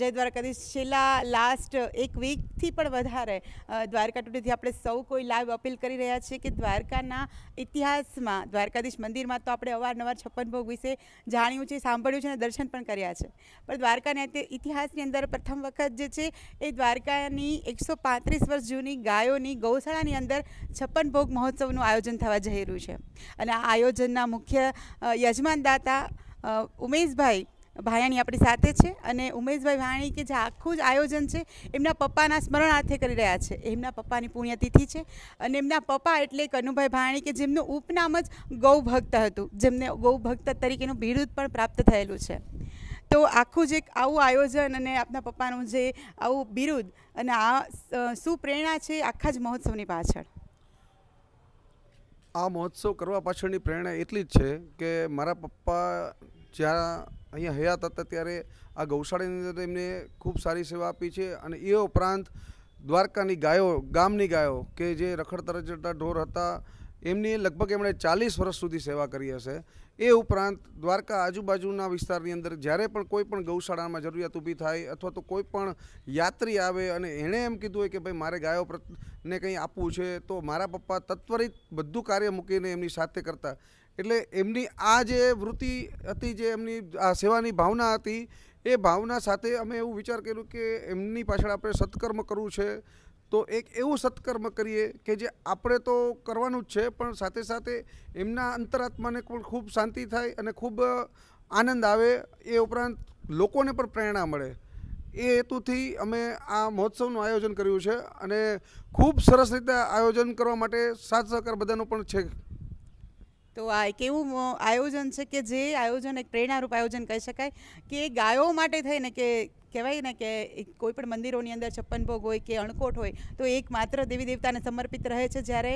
જય દ્વારકાધીશ છેલ્લા લાસ્ટ એક વીકથી પણ વધારે દ્વારકા ટુડેથી આપણે સૌ કોઈ લાઈવ અપીલ કરી રહ્યા છીએ કે દ્વારકાના ઇતિહાસમાં દ્વારકાધીશ મંદિરમાં તો આપણે અવારનવાર છપ્પન ભોગ વિશે જાણ્યું છે સાંભળ્યું છે અને દર્શન પણ કર્યા છે પણ દ્વારકાના ઇતિહાસની અંદર પ્રથમ વખત જે છે એ દ્વારકાની એકસો પાંત્રીસ વર્ષ જૂની ગાયોની ગૌશાળાની અંદર છપ્પન ભોગ મહોત્સવનું આયોજન થવા જઈ રહ્યું છે અને આ આયોજનના મુખ્ય યજમાનદાતા ઉમેશભાઈ ભાયાણી આપણી સાથે છે અને ઉમેશભાઈ ભાયાણી કે જે આખું જ આયોજન છે એમના પપ્પાના સ્મરણાર્થે કરી રહ્યા છે એમના પપ્પાની પુણ્યતિથિ છે અને એમના પપ્પા એટલે કનુભાઈ ભાયાણી કે જેમનું ઉપનામ જ ગૌભક્ત હતું જેમને ગૌભક્ત તરીકેનું બિરુદ પણ પ્રાપ્ત થયેલું છે તો આખું જ એક આવું આયોજન અને આપના પપ્પાનું જે આવું બિરુદ અને આ શું પ્રેરણા છે આખા જ મહોત્સવની પાછળ આ મહોત્સવ કરવા પાછળની પ્રેરણા એટલી જ છે કે મારા પપ્પા જ્યાં અહીંયા હયાત હતા ત્યારે આ ગૌશાળાની અંદર એમને ખૂબ સારી સેવા આપી છે અને એ ઉપરાંત દ્વારકાની ગાયો ગામની ગાયો કે જે રખડતર જતા ઢોર હતા એમની લગભગ એમણે ચાલીસ વર્ષ સુધી સેવા કરી હશે એ ઉપરાંત દ્વારકા આજુબાજુના વિસ્તારની અંદર જ્યારે પણ કોઈ પણ ગૌશાળામાં જરૂરિયાત ઊભી થાય અથવા તો કોઈ પણ યાત્રી આવે અને એણે એમ કીધું હોય કે ભાઈ મારે ગાયો ને કંઈ આપવું છે તો મારા પપ્પા તત્વરિત બધું કાર્ય મૂકીને એમની સાથે કરતા એટલે એમની આ જે વૃત્તિ હતી જે એમની આ સેવાની ભાવના હતી એ ભાવના સાથે અમે એવું વિચાર કર્યું કે એમની પાછળ આપણે સત્કર્મ કરવું છે તો એક એવું સત્કર્મ કરીએ કે જે આપણે તો કરવાનું જ છે પણ સાથે સાથે એમના અંતરાત્માને પણ ખૂબ શાંતિ થાય અને ખૂબ આનંદ આવે એ ઉપરાંત લોકોને પણ પ્રેરણા મળે એ હેતુથી અમે આ મહોત્સવનું આયોજન કર્યું છે અને ખૂબ સરસ રીતે આયોજન કરવા માટે સાથ સહકાર બધાનો પણ છે તો આ એક એવું આયોજન છે કે જે આયોજન એક પ્રેરણારૂપ આયોજન કહી શકાય કે ગાયો માટે થઈને કે કહેવાય ને કે કોઈ પણ મંદિરોની અંદર છપ્પન ભોગ હોય કે અણકોટ હોય તો એક માત્ર દેવી દેવતાને સમર્પિત રહે છે જ્યારે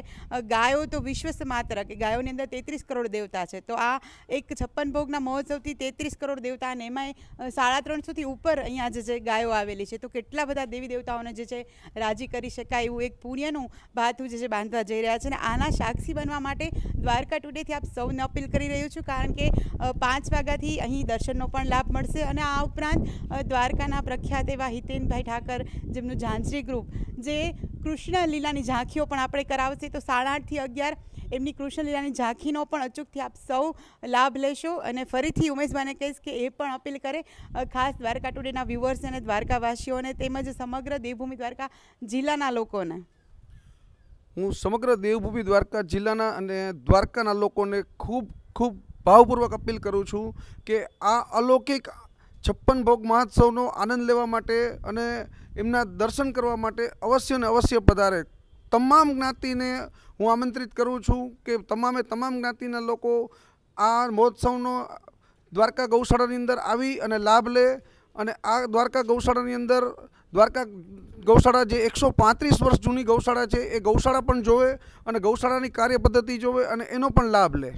ગાયો તો વિશ્વસ માત્ર કે ગાયોની અંદર તેત્રીસ કરોડ દેવતા છે તો આ એક છપ્પન ભોગના મહોત્સવથી તેત્રીસ કરોડ દેવતા અને એમાંય સાડા ત્રણસોથી ઉપર અહીંયા જે જે ગાયો આવેલી છે તો કેટલા બધા દેવી દેવતાઓને જે છે રાજી કરી શકાય એવું એક પુણ્યનું ભાથું જે છે બાંધવા જઈ રહ્યા છે અને આના સાક્ષી બનવા માટે દ્વારકા ટુડેથી આપ સૌને અપીલ કરી રહ્યું છું કારણ કે પાંચ વાગ્યાથી અહીં દર્શનનો પણ લાભ મળશે અને આ ઉપરાંત દ્વારકા વડોદરાના પ્રખ્યાત એવા હિતેનભાઈ ઠાકર જેમનું ઝાંઝરી ગ્રુપ જે કૃષ્ણ લીલાની ઝાંખીઓ પણ આપણે કરાવશે તો સાડા આઠથી અગિયાર એમની કૃષ્ણ લીલાની ઝાંખીનો પણ અચૂકથી આપ સૌ લાભ લેશો અને ફરીથી ઉમેશભાઈને કહીશ કે એ પણ અપીલ કરે ખાસ દ્વારકા ટુડેના વ્યુઅર્સ અને દ્વારકાવાસીઓને તેમજ સમગ્ર દેવભૂમિ દ્વારકા જિલ્લાના લોકોને હું સમગ્ર દેવભૂમિ દ્વારકા જિલ્લાના અને દ્વારકાના લોકોને ખૂબ ખૂબ ભાવપૂર્વક અપીલ કરું છું કે આ અલૌકિક છપ્પન ભોગ મહોત્સવનો આનંદ લેવા માટે અને એમના દર્શન કરવા માટે અવશ્ય ને અવશ્ય પધારે તમામ જ્ઞાતિને હું આમંત્રિત કરું છું કે તમામે તમામ જ્ઞાતિના લોકો આ મહોત્સવનો દ્વારકા ગૌશાળાની અંદર આવી અને લાભ લે અને આ દ્વારકા ગૌશાળાની અંદર દ્વારકા ગૌશાળા જે એકસો પાંત્રીસ વર્ષ જૂની ગૌશાળા છે એ ગૌશાળા પણ જોવે અને ગૌશાળાની કાર્ય પદ્ધતિ જોવે અને એનો પણ લાભ લે